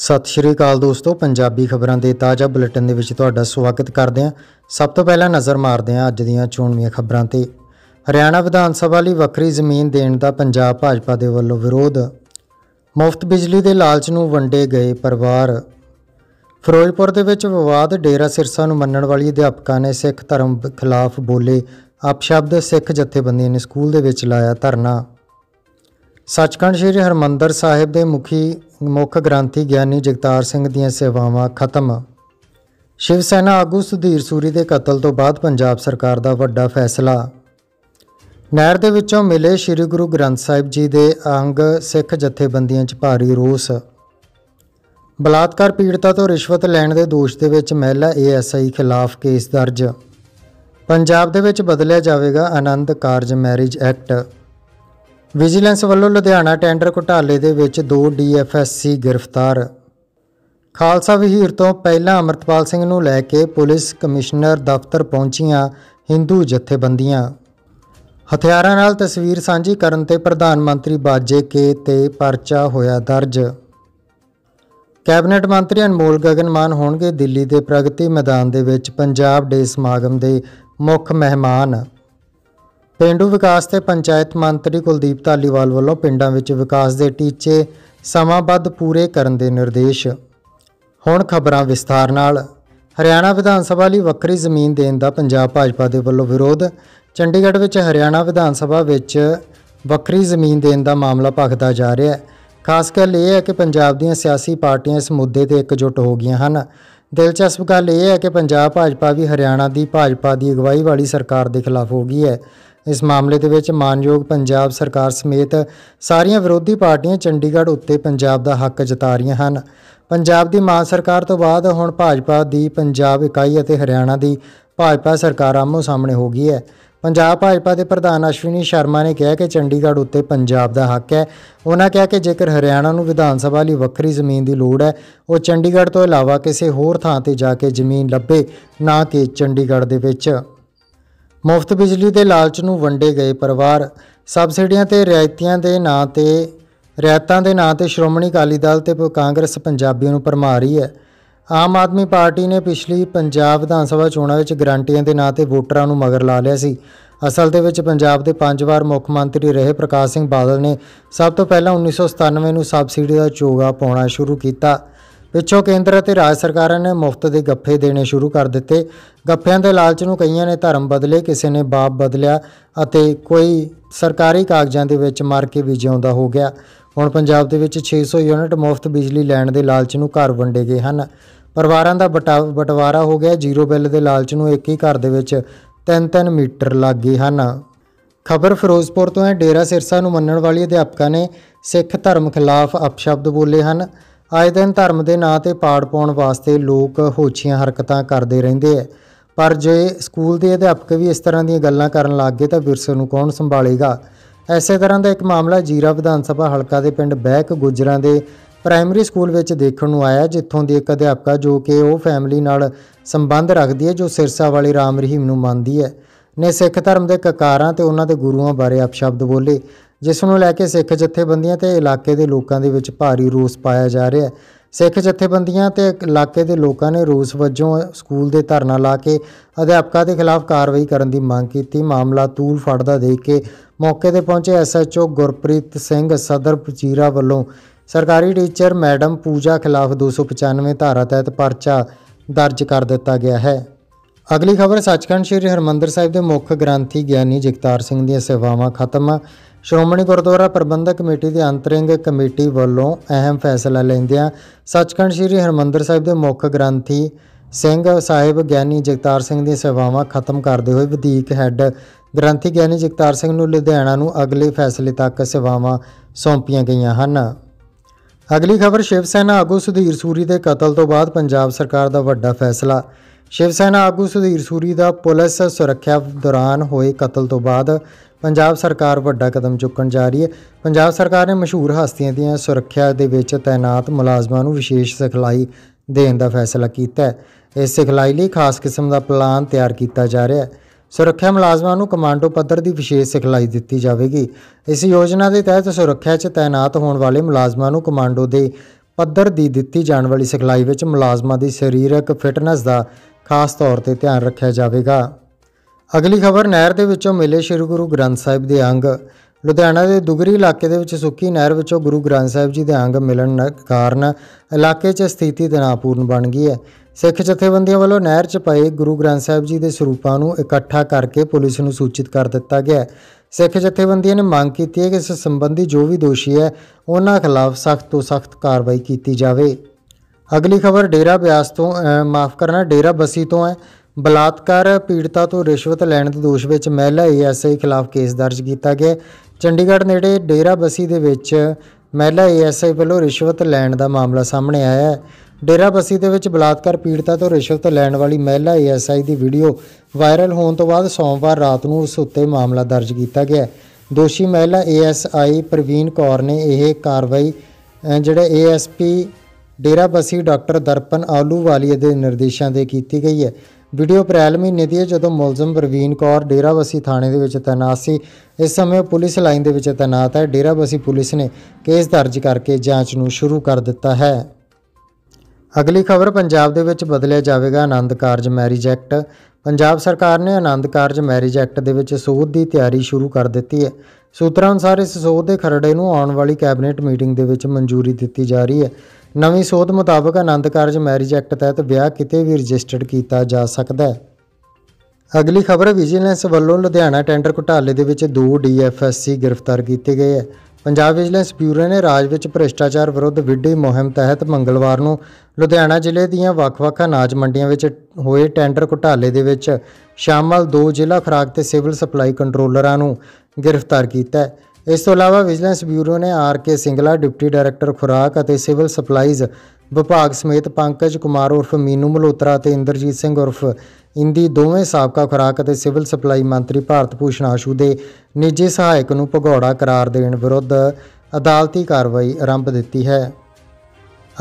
ਸਤਿ ਸ਼੍ਰੀ ਅਕਾਲ ਦੋਸਤੋ ਪੰਜਾਬੀ ਖਬਰਾਂ ਦੇ ਤਾਜ਼ਾ ਬੁਲੇਟਿਨ ਦੇ ਵਿੱਚ ਤੁਹਾਡਾ ਸਵਾਗਤ ਕਰਦੇ ਹਾਂ ਸਭ ਤੋਂ ਪਹਿਲਾਂ ਨਜ਼ਰ ਮਾਰਦੇ ਹਾਂ ਅੱਜ ਦੀਆਂ ਚੋਣਵੀਆਂ ਖਬਰਾਂ ਤੇ ਹਰਿਆਣਾ ਵਿਧਾਨ ਸਭਾ ਲਈ ਵੱਖਰੀ ਜ਼ਮੀਨ ਦੇਣ ਦਾ ਪੰਜਾਬ ਭਾਜਪਾ ਦੇ ਵੱਲੋਂ ਵਿਰੋਧ ਮੁਫਤ ਬਿਜਲੀ ਦੇ ਲਾਲਚ ਨੂੰ ਵੰਡੇ ਗਏ ਪਰਿਵਾਰ ਫਿਰੋਜ਼ਪੁਰ ਦੇ ਵਿੱਚ ਵਿਵਾਦ ਡੇਰਾ ਸਿਰਸਾ ਨੂੰ ਮੰਨਣ ਵਾਲੀ ਅਧਿਆਪਕਾਂ ਨੇ ਸਿੱਖ ਧਰਮ ਖਿਲਾਫ ਬੋਲੇ ਅਪਸ਼ਬਦ ਸਿੱਖ ਜਥੇਬੰਦੀਆਂ ਨੇ ਸਕੂਲ ਦੇ ਵਿੱਚ ਲਾਇਆ ਧਰਨਾ ਸੱਚਖੰਡ ਸ੍ਰੀ ਹਰਮੰਦਰ ਸਾਹਿਬ ਦੇ ਮੁਖੀ ਮੁੱਖ ਗ੍ਰੰਥੀ ਗਿਆਨੀ ਜਗਤਾਰ ਸਿੰਘ ਦੀਆਂ ਸੇਵਾਵਾਂ ਖਤਮ ਸ਼ਿਵ ਸੈਨਾ ਆਗੂ ਸੁਧੀਰ ਸੂਰੀ ਦੇ ਕਤਲ ਤੋਂ ਬਾਅਦ ਪੰਜਾਬ ਸਰਕਾਰ ਦਾ ਵੱਡਾ ਫੈਸਲਾ ਨਹਿਰ ਦੇ ਵਿੱਚੋਂ ਮਿਲੇ ਸ੍ਰੀ ਗੁਰੂ ਗ੍ਰੰਥ ਸਾਹਿਬ ਜੀ ਦੇ ਅੰਗ ਸਿੱਖ ਜਥੇਬੰਦੀਆਂ 'ਚ ਭਾਰੀ ਰੋਸ ਬਲਾਤਕਾਰ ਪੀੜਤਾ ਤੋਂ ਰਿਸ਼ਵਤ ਲੈਣ ਦੇ ਦੋਸ਼ ਦੇ ਵਿੱਚ ਮਹਿਲਾ ਏਐਸਆਈ ਖਿਲਾਫ ਕੇਸ ਦਰਜ ਪੰਜਾਬ ਦੇ ਵਿੱਚ ਬਦਲਿਆ ਜਾਵੇਗਾ ਆਨੰਦ ਕਾਰਜ ਮੈਰਿਜ ਐਕਟ ਵਿਜੀਲੈਂਸ ਵੱਲੋਂ ਲੁਧਿਆਣਾ ਟੈਂਡਰ ਘੁਟਾਲੇ ਦੇ ਵਿੱਚ ਦੋ ਡੀਐਫਐਸਸੀ ਗ੍ਰਿਫਤਾਰ ਖਾਲਸਾ ਵਿਹੀਰ ਤੋਂ ਪਹਿਲਾਂ ਅਮਰਤਪਾਲ ਸਿੰਘ ਨੂੰ ਲੈ ਕੇ ਪੁਲਿਸ ਕਮਿਸ਼ਨਰ ਦਫ਼ਤਰ ਪਹੁੰਚੀਆਂ ਹਿੰਦੂ ਜਥੇਬੰਦੀਆਂ ਹਥਿਆਰਾਂ ਨਾਲ ਤਸਵੀਰ ਸਾਂਝੀ ਕਰਨ ਤੇ ਪ੍ਰਧਾਨ ਮੰਤਰੀ ਬਾਜੇ ਕੇ ਤੇ ਪਰਚਾ ਹੋਇਆ ਦਰਜ ਕੈਬਨਿਟ ਮੰਤਰੀ ਅਨਮੋਲ ਗਗਨ ਮਾਨ ਹੋਣਗੇ ਦਿੱਲੀ ਦੇ ਪ੍ਰਗਤੀ ਮੈਦਾਨ ਦੇ ਵਿੱਚ ਪੰਜਾਬ ਡੇ ਸਮਾਗਮ ਦੇ ਮੁੱਖ ਮਹਿਮਾਨ ਪਿੰਡੂ ਵਿਕਾਸ ਤੇ ਪੰਚਾਇਤ ਮੰਤਰੀ ਕੁਲਦੀਪ ਧਾਲੀਵਾਲ ਵੱਲੋਂ ਪਿੰਡਾਂ ਵਿੱਚ ਵਿਕਾਸ ਦੇ ਟੀਚੇ ਸਮਾਂਬੱਧ ਪੂਰੇ ਕਰਨ ਦੇ ਨਿਰਦੇਸ਼ ਹੁਣ ਖਬਰਾਂ ਵਿਸਥਾਰ ਨਾਲ ਹਰਿਆਣਾ ਵਿਧਾਨ ਸਭਾ ਲਈ ਵੱਖਰੀ ਜ਼ਮੀਨ ਦੇਣ ਦਾ ਪੰਜਾਬ ਭਾਜਪਾ ਦੇ ਵੱਲੋਂ ਵਿਰੋਧ ਚੰਡੀਗੜ੍ਹ ਵਿੱਚ ਹਰਿਆਣਾ ਵਿਧਾਨ ਸਭਾ ਵਿੱਚ ਵੱਖਰੀ ਜ਼ਮੀਨ ਦੇਣ ਦਾ ਮਾਮਲਾ ਭਖਦਾ ਜਾ ਰਿਹਾ ਹੈ ਖਾਸ ਕਰ ਇਹ ਹੈ ਕਿ ਪੰਜਾਬ ਦੀਆਂ ਸਿਆਸੀ ਪਾਰਟੀਆਂ ਇਸ ਮੁੱਦੇ ਤੇ ਇਕਜੁੱਟ ਹੋ ਗਈਆਂ ਹਨ ਦਿਲਚਸਪ ਗੱਲ ਇਹ ਹੈ ਕਿ ਪੰਜਾਬ ਭਾਜਪਾ ਵੀ ਹਰਿਆਣਾ ਦੀ ਭਾਜਪਾ ਦੀ ਅਗਵਾਈ ਵਾਲੀ ਸਰਕਾਰ ਦੇ ਖਿਲਾਫ ਹੋ ਗਈ ਹੈ ਇਸ ਮਾਮਲੇ ਦੇ ਵਿੱਚ ਮਾਨਯੋਗ ਪੰਜਾਬ ਸਰਕਾਰ ਸਮੇਤ ਸਾਰੀਆਂ ਵਿਰੋਧੀ ਪਾਰਟੀਆਂ ਚੰਡੀਗੜ੍ਹ ਉੱਤੇ ਪੰਜਾਬ ਦਾ ਹੱਕ ਜਤਾ ਰਹੀਆਂ ਹਨ ਪੰਜਾਬ ਦੀ ਮਾਨ ਸਰਕਾਰ ਤੋਂ ਬਾਅਦ ਹੁਣ ਭਾਜਪਾ ਦੀ ਪੰਜਾਬ ਇਕਾਈ ਅਤੇ ਹਰਿਆਣਾ ਦੀ ਭਾਜਪਾ ਸਰਕਾਰ ਆਮੋ ਸਾਹਮਣੇ ਹੋ ਗਈ ਹੈ ਪੰਜਾਬ ਭਾਜਪਾ ਦੇ ਪ੍ਰਧਾਨ ਅਸ਼ਵਨੀ ਸ਼ਰਮਾ ਨੇ ਕਿਹਾ ਕਿ ਚੰਡੀਗੜ੍ਹ ਉੱਤੇ ਪੰਜਾਬ ਦਾ ਹੱਕ ਹੈ ਉਹਨਾਂ ਕਿਹਾ ਕਿ ਜੇਕਰ ਹਰਿਆਣਾ ਨੂੰ ਵਿਧਾਨ ਸਭਾ ਲਈ ਵੱਖਰੀ ਜ਼ਮੀਨ ਦੀ ਲੋੜ ਹੈ ਉਹ ਚੰਡੀਗੜ੍ਹ ਤੋਂ ਇਲਾਵਾ ਕਿਸੇ ਹੋਰ ਥਾਂ ਤੇ ਜਾ ਕੇ ਜ਼ਮੀਨ ਲੱਭੇ ਨਾ ਕਿ ਚੰਡੀਗੜ੍ਹ ਦੇ ਵਿੱਚ ਮੁਫਤ ਬਿਜਲੀ ਦੇ ਲਾਲਚ ਨੂੰ ਵੰਡੇ ਗਏ ਪਰਿਵਾਰ ਸਬਸਿਡੀਆਂ ਤੇ ਰਿਆਇਤਾਂ ਦੇ ਨਾਂ ਤੇ ਰਿਆਇਤਾਂ ਦੇ ਨਾਂ ਤੇ ਸ਼੍ਰੋਮਣੀ ਅਕਾਲੀ ਦਲ ਤੇ ਕਾਂਗਰਸ ਪੰਜਾਬੀਆਂ ਨੂੰ ਪਰਮਾ ਰਹੀ ਹੈ ਆਮ ਆਦਮੀ ਪਾਰਟੀ ਨੇ ਪਿਛਲੀ ਪੰਜਾਬ ਵਿਧਾਨ ਸਭਾ ਚੋਣਾਂ ਵਿੱਚ ਗਰੰਟੀਆਂ ਦੇ ਨਾਂ ਤੇ ਵੋਟਰਾਂ ਨੂੰ ਮਗਰ ਲਾ ਲਿਆ ਸੀ ਅਸਲ ਦੇ ਵਿੱਚ ਪੰਜਾਬ ਦੇ ਪੰਜ ਵਾਰ ਮੁੱਖ ਮੰਤਰੀ ਰਹੇ ਪ੍ਰਕਾਸ਼ ਸਿੰਘ ਬਾਦਲ ਨੇ ਸਭ ਤੋਂ ਪਹਿਲਾਂ 1997 ਨੂੰ ਸਬਸਿਡੀ ਦਾ ਚੋਗਾ ਪਾਉਣਾ ਸ਼ੁਰੂ ਕੀਤਾ ਪਿੱਛੋਂ ਕੇਂਦਰ ਅਤੇ ਰਾਜ ਸਰਕਾਰਾਂ ਨੇ ਮੁਫਤ ਦੇ ਗੱਫੇ ਦੇਣੇ ਸ਼ੁਰੂ ਕਰ ਦਿੱਤੇ ਗੱਫਿਆਂ ਦੇ ਲਾਲਚ ਨੂੰ ਕਈਆਂ ਨੇ ਧਰਮ ਬਦਲੇ ਕਿਸੇ ਨੇ ਬਾਪ ਬਦਲਿਆ ਅਤੇ ਕੋਈ ਸਰਕਾਰੀ ਕਾਗਜ਼ਾਂ ਦੇ ਵਿੱਚ ਮਾਰ ਕੇ ਵੀ ਜਿਉਂਦਾ ਹੋ ਗਿਆ ਹੁਣ ਪੰਜਾਬ ਦੇ ਵਿੱਚ 600 ਯੂਨਿਟ ਮੁਫਤ ਬਿਜਲੀ ਲੈਣ ਦੇ ਲਾਲਚ ਨੂੰ ਘਰ ਵੰਡੇ ਗਏ ਹਨ ਪਰਿਵਾਰਾਂ ਦਾ ਬਟਵਾਰਾ ਹੋ ਗਿਆ ਜ਼ੀਰੋ ਬਿੱਲ ਦੇ ਲਾਲਚ ਨੂੰ ਇੱਕ ਹੀ ਘਰ ਦੇ ਵਿੱਚ 3-3 ਮੀਟਰ ਲੱਗ ਗਏ ਹਨ ਖਬਰ ਫਿਰੋਜ਼ਪੁਰ ਤੋਂ ਹੈ ਡੇਰਾ ਸਿਰਸਾ ਨੂੰ ਮੰਨਣ ਵਾਲੀ ਅਧਿਆਪਕਾਂ ਨੇ ਸਿੱਖ ਧਰਮ ਖਿਲਾਫ ਅਪਸ਼ਬਦ ਬੋਲੇ ਹਨ ਆਏ ਦਿਨ ਧਰਮ ਦੇ ਨਾਂ ਤੇ ਪਾੜ ਪਾਉਣ ਵਾਸਤੇ ਲੋਕ ਹੋਛੀਆਂ ਹਰਕਤਾਂ ਕਰਦੇ ਰਹਿੰਦੇ ਆ ਪਰ ਜੇ ਸਕੂਲ ਦੇ ਅਧਿਆਪਕ ਵੀ ਇਸ ਤਰ੍ਹਾਂ ਦੀਆਂ ਗੱਲਾਂ ਕਰਨ ਲੱਗ ਗਏ ਤਾਂ ਵਿਰਸੇ ਨੂੰ ਕੌਣ ਸੰਭਾਲੇਗਾ ਐਸੇ ਤਰ੍ਹਾਂ ਦਾ ਇੱਕ ਮਾਮਲਾ ਜੀਰਾ ਵਿਧਾਨ ਸਭਾ ਹਲਕਾ ਦੇ ਪਿੰਡ ਬੈਕ ਗੁਜਰਾਂ ਦੇ ਪ੍ਰਾਇਮਰੀ ਸਕੂਲ ਵਿੱਚ ਦੇਖਣ ਨੂੰ ਆਇਆ ਜਿੱਥੋਂ ਦੀ ਇੱਕ ਅਧਿਆਪਕਾ ਜੋ ਕਿ ਉਹ ਫੈਮਿਲੀ ਨਾਲ ਸੰਬੰਧ ਰੱਖਦੀ ਹੈ ਜੋ ਸਿਰਸਾ ਵਾਲੇ ਰਾਮ ਰਹੀਮ ਨੂੰ ਮੰਨਦੀ ਹੈ ਨੇ ਸਿੱਖ ਧਰਮ ਦੇ ਕਕਾਰਾਂ ਤੇ ਉਹਨਾਂ ਦੇ ਗੁਰੂਆਂ ਬਾਰੇ ਅਪਸ਼ਬਦ ਬੋਲੇ ਜਿਸ ਨੂੰ ਲੈ ਕੇ ਸਿੱਖ ਜਥੇਬੰਦੀਆਂ ਤੇ ਇਲਾਕੇ ਦੇ ਲੋਕਾਂ ਦੇ ਵਿੱਚ ਭਾਰੀ ਰੋਸ ਪਾਇਆ ਜਾ ਰਿਹਾ ਹੈ ਸਿੱਖ ਜਥੇਬੰਦੀਆਂ ਤੇ ਇਲਾਕੇ ਦੇ ਲੋਕਾਂ ਨੇ ਰੋਸ ਵਜੋਂ ਸਕੂਲ ਦੇ ਧਰਨਾ ਲਾ ਕੇ ਅਧਿਆਪਕਾਂ ਦੇ ਖਿਲਾਫ ਕਾਰਵਾਈ ਕਰਨ ਦੀ ਮੰਗ ਕੀਤੀ ਮਾਮਲਾ ਤੂਲ ਫੜਦਾ ਦੇਖ ਕੇ ਮੌਕੇ ਤੇ ਪਹੁੰਚੇ ਐਸਐਚਓ ਗੁਰਪ੍ਰੀਤ ਸਿੰਘ ਸਦਰ ਪਚੀਰਾ ਵੱਲੋਂ ਸਰਕਾਰੀ ਟੀਚਰ ਮੈਡਮ ਪੂਜਾ ਖਿਲਾਫ 295 ਧਾਰਾ ਤਹਿਤ ਪਰਚਾ ਦਰਜ ਕਰ ਦਿੱਤਾ ਗਿਆ ਹੈ ਅਗਲੀ ਖਬਰ ਸੱਚਖੰਡ ਸ੍ਰੀ ਹਰਮੰਦਰ ਸਾਹਿਬ ਦੇ ਮੁੱਖ ਗ੍ਰੰਥੀ ਗਿਆਨੀ ਜਗਤਾਰ ਸਿੰਘ ਦੀਆਂ ਸੇਵਾਵਾਂ ਖਤਮ ਸ਼੍ਰੋਮਣੀ ਗੁਰਦੁਆਰਾ ਪ੍ਰਬੰਧਕ ਕਮੇਟੀ ਦੇ ਅੰਤਰਿੰਗ ਕਮੇਟੀ ਵੱਲੋਂ ਅਹਿਮ ਫੈਸਲਾ ਲੈਂਦਿਆਂ ਸੱਚਖੰਡ ਸ੍ਰੀ ਹਰਮੰਦਰ ਸਾਹਿਬ ਦੇ ਮੁੱਖ ਗ੍ਰੰਥੀ ਸਿੰਘ ਸਾਹਿਬ ਗਿਆਨੀ ਜਗਤਾਰ ਸਿੰਘ ਦੀ ਸੇਵਾਵਾਂ ਖਤਮ ਕਰਦੇ ਹੋਏ ਵਧੀਕ ਹੈੱਡ ਗ੍ਰੰਥੀ ਗਿਆਨੀ ਜਗਤਾਰ ਸਿੰਘ ਨੂੰ ਲੁਧਿਆਣਾ ਨੂੰ ਅਗਲੇ ਫੈਸਲੇ ਤੱਕ ਸੇਵਾਵਾਂ ਸੌਂਪੀਆਂ ਗਈਆਂ ਹਨ ਅਗਲੀ ਖਬਰ ਸ਼ਿਵ ਸੈਨਾ ਆਗੂ ਸੁਧੀਰ ਸੂਰੀ ਦੇ ਕਤਲ ਤੋਂ ਬਾਅਦ ਪੰਜਾਬ ਸਰਕਾਰ ਦਾ ਵੱਡਾ ਫੈਸਲਾ ਸ਼ਿਵ ਸੈਨਾ ਆਗੂ ਸੁਧੀਰ ਸੂਰੀ ਦਾ ਪੁਲਿਸ ਸੁਰੱਖਿਆ ਦੌਰਾਨ ਹੋਏ ਕਤਲ ਤੋਂ ਬਾਅਦ ਪੰਜਾਬ ਸਰਕਾਰ ਵੱਡਾ ਕਦਮ ਚੁੱਕਣ ਜਾ ਰਹੀ ਹੈ ਪੰਜਾਬ ਸਰਕਾਰ ਨੇ ਮਸ਼ਹੂਰ ਹਸਤੀਆਂ ਦੀਆਂ ਸੁਰੱਖਿਆ ਦੇ ਵਿੱਚ ਤਾਇਨਾਤ ਮੁਲਾਜ਼ਮਾਂ ਨੂੰ ਵਿਸ਼ੇਸ਼ ਸਿਖਲਾਈ ਦੇਣ ਦਾ ਫੈਸਲਾ ਕੀਤਾ ਹੈ ਇਸ ਸਿਖਲਾਈ ਲਈ ਖਾਸ ਕਿਸਮ ਦਾ ਪਲਾਨ ਤਿਆਰ ਕੀਤਾ ਜਾ ਰਿਹਾ ਹੈ ਸੁਰੱਖਿਆ ਮੁਲਾਜ਼ਮਾਂ ਨੂੰ ਕਮਾਂਡੋ ਪੱਧਰ ਦੀ ਵਿਸ਼ੇਸ਼ ਸਿਖਲਾਈ ਦਿੱਤੀ ਜਾਵੇਗੀ ਇਸ ਯੋਜਨਾ ਦੇ ਤਹਿਤ ਸੁਰੱਖਿਆ 'ਚ ਤਾਇਨਾਤ ਹੋਣ ਵਾਲੇ ਮੁਲਾਜ਼ਮਾਂ ਨੂੰ ਕਮਾਂਡੋ ਦੇ ਪੱਧਰ ਦੀ ਦਿੱਤੀ ਜਾਣ ਵਾਲੀ ਸਿਖਲਾਈ ਵਿੱਚ ਮੁਲਾਜ਼ਮਾਂ ਦੀ ਸਰੀਰਕ ਫਿਟਨੈਸ ਦਾ ਖਾਸ ਤੌਰ ਤੇ ਧਿਆਨ ਰੱਖਿਆ ਜਾਵੇਗਾ ਅਗਲੀ ਖਬਰ ਨਹਿਰ ਦੇ ਵਿੱਚੋਂ ਮਿਲੇ ਸ਼੍ਰੀ ਗੁਰੂ ਗ੍ਰੰਥ ਸਾਹਿਬ ਦੇ ਅੰਗ ਲੁਧਿਆਣਾ ਦੇ ਦੁਗਰੀ ਇਲਾਕੇ ਦੇ ਵਿੱਚ ਸੁੱਕੀ ਨਹਿਰ ਵਿੱਚੋਂ ਗੁਰੂ ਗ੍ਰੰਥ ਸਾਹਿਬ ਜੀ ਦੇ ਅੰਗ ਮਿਲਣ ਕਾਰਨ ਇਲਾਕੇ 'ਚ ਸਥਿਤੀ ਤਣਾਅਪੂਰਨ ਬਣ ਗਈ ਹੈ ਸਿੱਖ ਜਥੇਬੰਦੀਆਂ ਵੱਲੋਂ ਨਹਿਰ 'ਚ ਪਏ ਗੁਰੂ ਗ੍ਰੰਥ ਸਾਹਿਬ ਜੀ ਦੇ ਸਰੂਪਾਂ ਨੂੰ ਇਕੱਠਾ ਕਰਕੇ ਪੁਲਿਸ ਨੂੰ ਸੂਚਿਤ ਕਰ ਦਿੱਤਾ ਗਿਆ ਸਿੱਖ ਜਥੇਬੰਦੀਆਂ ਨੇ ਮੰਗ ਕੀਤੀ ਹੈ ਕਿ ਇਸ ਸੰਬੰਧੀ ਜੋ ਵੀ ਦੋਸ਼ੀ ਹੈ ਉਹਨਾਂ ਖਿਲਾਫ ਸਖਤ ਤੋਂ ਸਖਤ ਕਾਰਵਾਈ ਕੀਤੀ ਜਾਵੇ ਅਗਲੀ ਖਬਰ ਡੇਰਾ ਬਿਆਸ ਤੋਂ ਮਾਫ ਕਰਨਾ ਡੇਰਾ ਬਸੀ ਤੋਂ ਹੈ ਬਲਾਤਕਾਰ ਪੀੜਤਾ ਤੋਂ ਰਿਸ਼ਵਤ ਲੈਣ ਦੇ ਦੋਸ਼ ਵਿੱਚ ਮਹਿਲਾ ਏਐਸਆਈ ਖਿਲਾਫ ਕੇਸ ਦਰਜ ਕੀਤਾ ਗਿਆ ਚੰਡੀਗੜ੍ਹ ਨੇੜੇ ਡੇਰਾ ਬਸੀ ਦੇ ਵਿੱਚ ਮਹਿਲਾ ਏਐਸਆਈ ਵੱਲੋਂ ਰਿਸ਼ਵਤ ਲੈਣ ਦਾ ਮਾਮਲਾ ਸਾਹਮਣੇ ਆਇਆ ਹੈ ਡੇਰਾ ਬਸੀ ਦੇ ਵਿੱਚ ਬਲਾਤਕਾਰ ਪੀੜਤਾ ਤੋਂ ਰਿਸ਼ਵਤ ਲੈਣ ਵਾਲੀ ਮਹਿਲਾ ਏਐਸਆਈ ਦੀ ਵੀਡੀਓ ਵਾਇਰਲ ਹੋਣ ਤੋਂ ਬਾਅਦ ਸੋਮਵਾਰ ਰਾਤ ਨੂੰ ਉਸ ਉੱਤੇ ਮਾਮਲਾ ਦਰਜ ਕੀਤਾ ਗਿਆ ਦੋਸ਼ੀ ਮਹਿਲਾ ਏਐਸਆਈ ਪ੍ਰਵੀਨ ਕੌਰ ਨੇ ਇਹ ਕਾਰਵਾਈ ਜਿਹੜਾ ਏਐਸਪੀ ਡੇਰਾ ਬਸੀ ਡਾਕਟਰ ਦਰਪਨ ਆਲੂ ਵਾਲੀਏ ਦੇ ਨਿਰਦੇਸ਼ਾਂ ਦੇ ਕੀਤੀ ਗਈ ਹੈ ਵੀਡੀਓ ਅਪ੍ਰੈਲ ਮਹੀਨੇ ਦੀ ਹੈ ਜਦੋਂ ਮੁਲਜ਼ਮ ਪ੍ਰਵੀਨ ਕੌਰ ਡੇਰਾਬਸੀ ਥਾਣੇ ਦੇ ਵਿੱਚ ਤੈਨਾਤ ਸੀ ਇਸ ਸਮੇਂ ਪੁਲਿਸ ਲਾਈਨ ਦੇ ਵਿੱਚ ਤੈਨਾਤ ਹੈ ਡੇਰਾਬਸੀ ਪੁਲਿਸ ਨੇ ਕੇਸ ਦਰਜ ਕਰਕੇ ਜਾਂਚ ਨੂੰ ਸ਼ੁਰੂ ਕਰ ਦਿੱਤਾ ਹੈ ਅਗਲੀ ਖਬਰ ਪੰਜਾਬ ਦੇ ਵਿੱਚ ਬਦਲਿਆ ਜਾਵੇਗਾ ਆਨੰਦ ਕਾਰਜ ਮੈਰਿਜ ਐਕਟ ਪੰਜਾਬ ਸਰਕਾਰ ਨੇ ਆਨੰਦ ਕਾਰਜ ਮੈਰਿਜ ਐਕਟ ਦੇ ਵਿੱਚ ਸੋਧ ਦੀ ਤਿਆਰੀ ਸ਼ੁਰੂ ਕਰ ਦਿੱਤੀ ਹੈ ਸੂਤਰਾਂ ਅਨੁਸਾਰ ਇਸ ਸੋਧ ਦੇ ਖਰੜੇ ਨੂੰ ਆਉਣ ਵਾਲੀ ਕੈਬਨਿਟ ਮੀਟਿੰਗ ਦੇ ਵਿੱਚ ਮਨਜ਼ੂਰੀ ਦਿੱਤੀ ਜਾ ਰਹੀ ਹੈ ਨਵੀਂ ਸੋਧ ਮੁਤਾਬਕ ਆਨੰਦ ਕਾਰਜ ਮੈਰਿਜ ਐਕਟ ਤਹਿਤ ਵਿਆਹ ਕਿਤੇ ਵੀ ਰਜਿਸਟਰਡ ਕੀਤਾ ਜਾ ਸਕਦਾ ਹੈ ਅਗਲੀ ਖਬਰ ਵਿਜੀਲੈਂਸ ਵੱਲੋਂ ਲੁਧਿਆਣਾ ਟੈਂਡਰ ਘੁਟਾਲੇ ਦੇ ਵਿੱਚ 2 ਡੀਐਫਐਸਸੀ ਗ੍ਰਿਫਤਾਰ ਕੀਤੇ ਗਏ ਹੈ ਪੰਜਾਬ ਵਿਜੀਲੈਂਸ ਬਿਊਰੋ ਨੇ ਰਾਜ ਵਿੱਚ ਭ੍ਰਿਸ਼ਟਾਚਾਰ ਵਿਰੁੱਧ ਵਿੱਢੀ ਮੁਹਿੰਮ ਤਹਿਤ ਮੰਗਲਵਾਰ ਨੂੰ ਲੁਧਿਆਣਾ ਜ਼ਿਲ੍ਹੇ ਦੀਆਂ ਵੱਖ-ਵੱਖ ਅਨਾਜ ਮੰਡੀਆਂ ਵਿੱਚ ਹੋਏ ਟੈਂਡਰ ਘੁਟਾਲੇ ਦੇ ਵਿੱਚ ਸ਼ਾਮਲ ਦੋ ਜ਼ਿਲ੍ਹਾ ਖਰਾਕ ਤੇ ਸਿਵਲ ਸਪਲਾਈ ਕੰਟਰੋਲਰਾਂ ਨੂੰ ਗ੍ਰਿਫਤਾਰ ਕੀਤਾ ਹੈ ਇਸ ਤੋਂ ਇਲਾਵਾ ਵਿਜੀਲੈਂਸ ਬਿਊਰੋ ਨੇ R K Singla deputy director ਖੁਰਾਕ ਅਤੇ ਸਿਵਲ ਸਪਲਾਈਜ਼ ਵਿਭਾਗ ਸਮੇਤ ਪੰਕਜ ਕੁਮਾਰ ਉਰਫ ਮੀਨੂ ਮਲੋਤਰਾ ਅਤੇ ਇੰਦਰਜੀਤ ਸਿੰਘ ਉਰਫ ਇੰਦੀ ਦੋਵੇਂ ਸਾਬਕਾ ਖੁਰਾਕ ਅਤੇ ਸਿਵਲ ਸਪਲਾਈ ਮੰਤਰੀ ਭਾਰਤ ਭੂਸ਼ਣ ਆਸ਼ੂ ਦੇ ਨਿੱਜੀ ਸਹਾਇਕ ਨੂੰ ਭਗੌੜਾ ਕਰਾਰ ਦੇਣ ਵਿਰੁੱਧ ਅਦਾਲਤੀ ਕਾਰਵਾਈ ਆਰੰਭ ਦਿੱਤੀ ਹੈ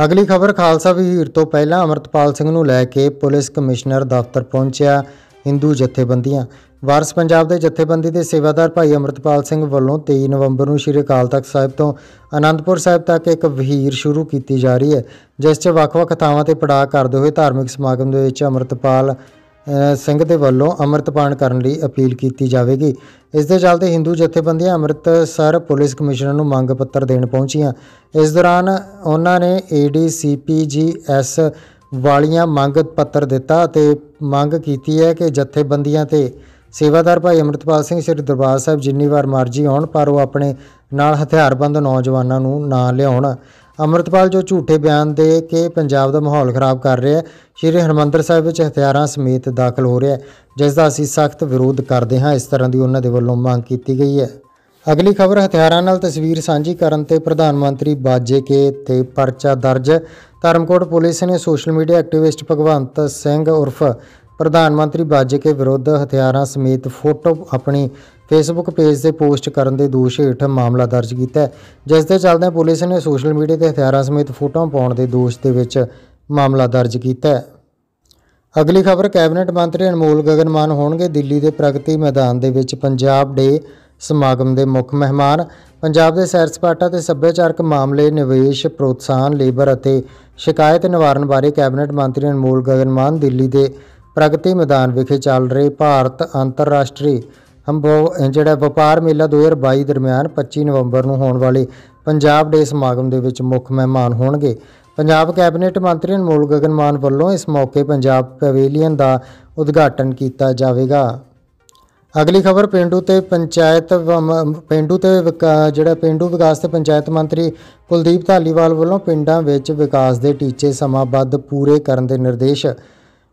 ਅਗਲੀ ਖਬਰ ਖਾਲਸਾ ਵੀਰ ਤੋਂ ਪਹਿਲਾਂ ਅਮਰਤਪਾਲ ਸਿੰਘ ਨੂੰ ਲੈ ਕੇ ਪੁਲਿਸ ਕਮਿਸ਼ਨਰ ਦਫ਼ਤਰ ਪਹੁੰਚਿਆ ਹਿੰਦੂ ਜਥੇਬੰਦੀਆਂ ਵਾਰਸ ਪੰਜਾਬ ਦੇ ਜਥੇਬੰਦੀ ਦੇ ਸੇਵਾਦਾਰ ਭਾਈ ਅਮਰਤਪਾਲ ਸਿੰਘ ਵੱਲੋਂ 23 ਨਵੰਬਰ ਨੂੰ ਸ਼੍ਰੀ ਅਕਾਲ ਤਖਤ ਸਾਹਿਬ ਤੋਂ ਅਨੰਦਪੁਰ ਸਾਹਿਬ ਤੱਕ ਇੱਕ ਵਹੀਰ ਸ਼ੁਰੂ ਕੀਤੀ ਜਾ ਰਹੀ ਹੈ ਜਿਸ 'ਚ ਵੱਖ-ਵੱਖ ਥਾਵਾਂ ਤੇ ਪੜਾਅ ਕਰਦੇ ਹੋਏ ਧਾਰਮਿਕ ਸਮਾਗਮ ਦੇ ਵਿੱਚ ਅਮਰਤਪਾਲ ਸਿੰਘ ਦੇ ਵੱਲੋਂ ਅੰਮ੍ਰਿਤਪਾਨ ਕਰਨ ਲਈ ਅਪੀਲ ਕੀਤੀ ਜਾਵੇਗੀ ਇਸ ਦੇ ਚਲਦੇ ਹਿੰਦੂ ਜਥੇਬੰਦੀਆਂ ਅੰਮ੍ਰਿਤਸਰ ਪੁਲਿਸ ਕਮਿਸ਼ਨਰ ਨੂੰ ਮੰਗ ਪੱਤਰ ਦੇਣ ਪਹੁੰਚੀਆਂ ਇਸ ਦੌਰਾਨ ਉਹਨਾਂ ਨੇ ਏਡੀਸੀਪੀਜੀਐਸ ਜੀ ਐਸ ਵਾਲੀਆਂ ਮੰਗ ਪੱਤਰ ਦਿੱਤਾ ਅਤੇ ਮੰਗ ਕੀਤੀ ਹੈ ਕਿ ਜਥੇਬੰਦੀਆਂ ਤੇ ਸੇਵਾਦਾਰ ਭਾਈ ਅਮਰਤਪਾਲ ਸਿੰਘ ਸ੍ਰੀ ਦਰਬਾਰ ਸਾਹਿਬ ਜਿੰਨੀ ਵਾਰ ਮਰਜ਼ੀ ਆਉਣ ਪਰ ਉਹ ਆਪਣੇ ਨਾਲ ਹਥਿਆਰਬੰਦ ਨੌਜਵਾਨਾਂ ਨੂੰ ਨਾ ਲਿਆਉਣ ਅਮਰਤਪਾਲ ਜੋ ਝੂਠੇ ਬਿਆਨ ਦੇ ਕੇ ਪੰਜਾਬ ਦਾ ਮਾਹੌਲ ਖਰਾਬ ਕਰ ਰਿਹਾ ਹੈ ਸ਼੍ਰੀ ਹਰਮੰਦਰ ਸਾਹਿਬ ਵਿੱਚ ਹਥਿਆਰਾਂ ਸਮੇਤ ਦਾਖਲ ਹੋ ਰਿਹਾ ਹੈ ਜਿਸ ਦਾ ਅਸੀਂ ਸਖਤ ਵਿਰੋਧ ਕਰਦੇ ਹਾਂ ਇਸ ਤਰ੍ਹਾਂ ਦੀ ਉਹਨਾਂ ਦੇ ਵੱਲੋਂ ਮੰਗ ਕੀਤੀ ਗਈ ਹੈ ਅਗਲੀ ਖਬਰ ਹਥਿਆਰਾਂ ਨਾਲ ਤਸਵੀਰ ਸਾਂਝੀ ਕਰਨ ਤੇ ਪ੍ਰਧਾਨ ਮੰਤਰੀ ਬਾਜੇ ਕੇ ਤੇ ਪਰਚਾ ਦਰਜ ਧਰਮਕੋਟ ਪੁਲਿਸ ਨੇ social media activist Bhagwant Singh ਉਰਫ ਪ੍ਰਧਾਨ ਮੰਤਰੀ ਬਾਜੇ ਕੇ ਵਿਰੁੱਧ ਹਥਿਆਰਾਂ ਸਮੇਤ ਫੋਟੋ ਆਪਣੀ ਫੇਸਬੁੱਕ ਪੇਜ ਤੇ ਪੋਸਟ ਕਰਨ ਦੇ ਦੋਸ਼ ਹੇਠ ਮਾਮਲਾ ਦਰਜ ਕੀਤਾ ਹੈ ਜਿਸ ਦੇ ਚੱਲਦੇ ਪੁਲਿਸ ਨੇ ਸੋਸ਼ਲ ਮੀਡੀਆ ਤੇ ਹਥਿਆਰਾਂ ਸਮੇਤ ਫੋਟੋਆਂ ਪਾਉਣ ਦੇ ਦੋਸ਼ ਦੇ ਵਿੱਚ ਮਾਮਲਾ ਦਰਜ ਕੀਤਾ ਹੈ ਅਗਲੀ ਖਬਰ ਕੈਬਨਿਟ ਮੰਤਰੀ ਅਨਮੋਲ ਗਗਨਮਾਨ ਹੋਣਗੇ ਦਿੱਲੀ ਦੇ ਪ੍ਰਗਤੀ ਮੈਦਾਨ ਦੇ ਵਿੱਚ ਪੰਜਾਬ ਡੇ ਸਮਾਗਮ ਦੇ ਮੁੱਖ ਮਹਿਮਾਨ ਪੰਜਾਬ ਦੇ ਸੈਰ ਸਪਾਟਾ ਤੇ ਸੱਭਿਆਚਾਰਕ ਮਾਮਲੇ ਨਿਵੇਸ਼ ਪ੍ਰੋਤਸਾਹਨ ਲੇਬਰ ਅਤੇ ਸ਼ਿਕਾਇਤ ਨਿਵਾਰਨ ਬਾਰੇ ਕੈਬਨਿਟ ਮੰਤਰੀ ਅਨਮੋਲ ਗਗਨਮਾਨ ਦਿੱਲੀ ਦੇ ਪ੍ਰਗਤੀ ਮੈਦਾਨ ਵਿਖੇ ਚੱਲ ਰਹੇ ਭਾਰਤ ਅੰਤਰਰਾਸ਼ਟਰੀ ਜਿਹੜਾ ਵਪਾਰ ਮੇਲਾ 2022 ਦਰਮਿਆਨ 25 ਨਵੰਬਰ ਨੂੰ ਹੋਣ ਵਾਲੇ ਪੰਜਾਬ ਦੇ ਸਮਾਗਮ ਦੇ ਵਿੱਚ ਮੁੱਖ ਮਹਿਮਾਨ ਹੋਣਗੇ ਪੰਜਾਬ ਕੈਬਨਿਟ ਮੰਤਰੀ ਅਨਮੋਲ ਗਗਨਮਾਨ ਵੱਲੋਂ ਇਸ ਮੌਕੇ ਪੰਜਾਬ ਪਵੇਲੀਅਨ ਦਾ ਉਦਘਾਟਨ ਕੀਤਾ ਜਾਵੇਗਾ ਅਗਲੀ ਖਬਰ ਪਿੰਡੂ ਤੇ ਪੰਚਾਇਤ ਪਿੰਡੂ ਤੇ ਜਿਹੜਾ ਪਿੰਡੂ ਵਿਕਾਸ ਤੇ ਪੰਚਾਇਤ ਮੰਤਰੀ ਕੁਲਦੀਪ ਧਾਲੀਵਾਲ ਵੱਲੋਂ ਪਿੰਡਾਂ ਵਿੱਚ ਵਿਕਾਸ ਦੇ ਟੀਚੇ ਸਮਾਬੱਧ ਪੂਰੇ ਕਰਨ ਦੇ ਨਿਰਦੇਸ਼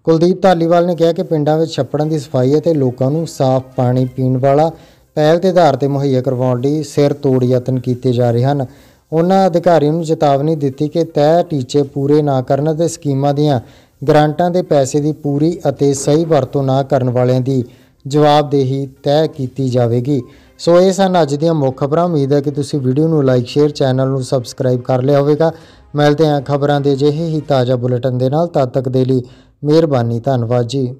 ਕੁਲਦੀਪ ਧਾਲੀਵਾਲ ਨੇ ਕਿਹਾ ਕਿ ਪਿੰਡਾਂ ਵਿੱਚ ਛੱਪੜਾਂ ਦੀ ਸਫਾਈ ਅਤੇ ਲੋਕਾਂ ਨੂੰ ਸਾਫ਼ ਪਾਣੀ ਪੀਣ ਵਾਲਾ ਪਹਿਲ ਦੇ ਆਧਾਰ ਤੇ ਮੁਹੱਈਆ ਕਰਵਾਉਣ ਲਈ ਸਿਰ ਤੋੜ ਯਤਨ ਕੀਤੇ ਜਾ ਰਹੇ ਹਨ ਉਹਨਾਂ ਅਧਿਕਾਰੀਆਂ ਨੂੰ ਚੇਤਾਵਨੀ ਦਿੱਤੀ ਕਿ ਤੈਅ ਟੀਚੇ ਪੂਰੇ ਨਾ ਕਰਨ ਅਤੇ ਸਕੀਮਾਂ ਦੀਆਂ ਗ੍ਰਾਂਟਾਂ ਦੇ ਪੈਸੇ ਦੀ ਪੂਰੀ ਅਤੇ ਸਹੀ ਵਰਤੋਂ ਨਾ ਕਰਨ ਵਾਲਿਆਂ ਦੀ ਜਵਾਬਦੇਹੀ ਤੈਅ ਕੀਤੀ ਜਾਵੇਗੀ ਸੋ ਇਹ ਸਨ ਅੱਜ ਦੀਆਂ ਮੁੱਖ ਖਬਰਾਂ ਉਮੀਦ ਹੈ ਕਿ ਤੁਸੀਂ ਵੀਡੀਓ ਨੂੰ ਲਾਈਕ ਸ਼ੇਅਰ ਚੈਨਲ ਨੂੰ ਸਬਸਕ੍ਰਾਈਬ ਕਰ ਲਿਆ ਹੋਵੇਗਾ ਮਿਲਦੇ ਹਾਂ ਖਬਰਾਂ ਦੇ ਜਿਹੇ ਹੀ ਤਾਜ਼ਾ ਬੁਲੇਟਿਨ ਦੇ ਨਾਲ ਤਦ ਤੱਕ ਦੇ ਲਈ ਮਿਹਰਬਾਨੀ ਧੰਨਵਾਦ ਜੀ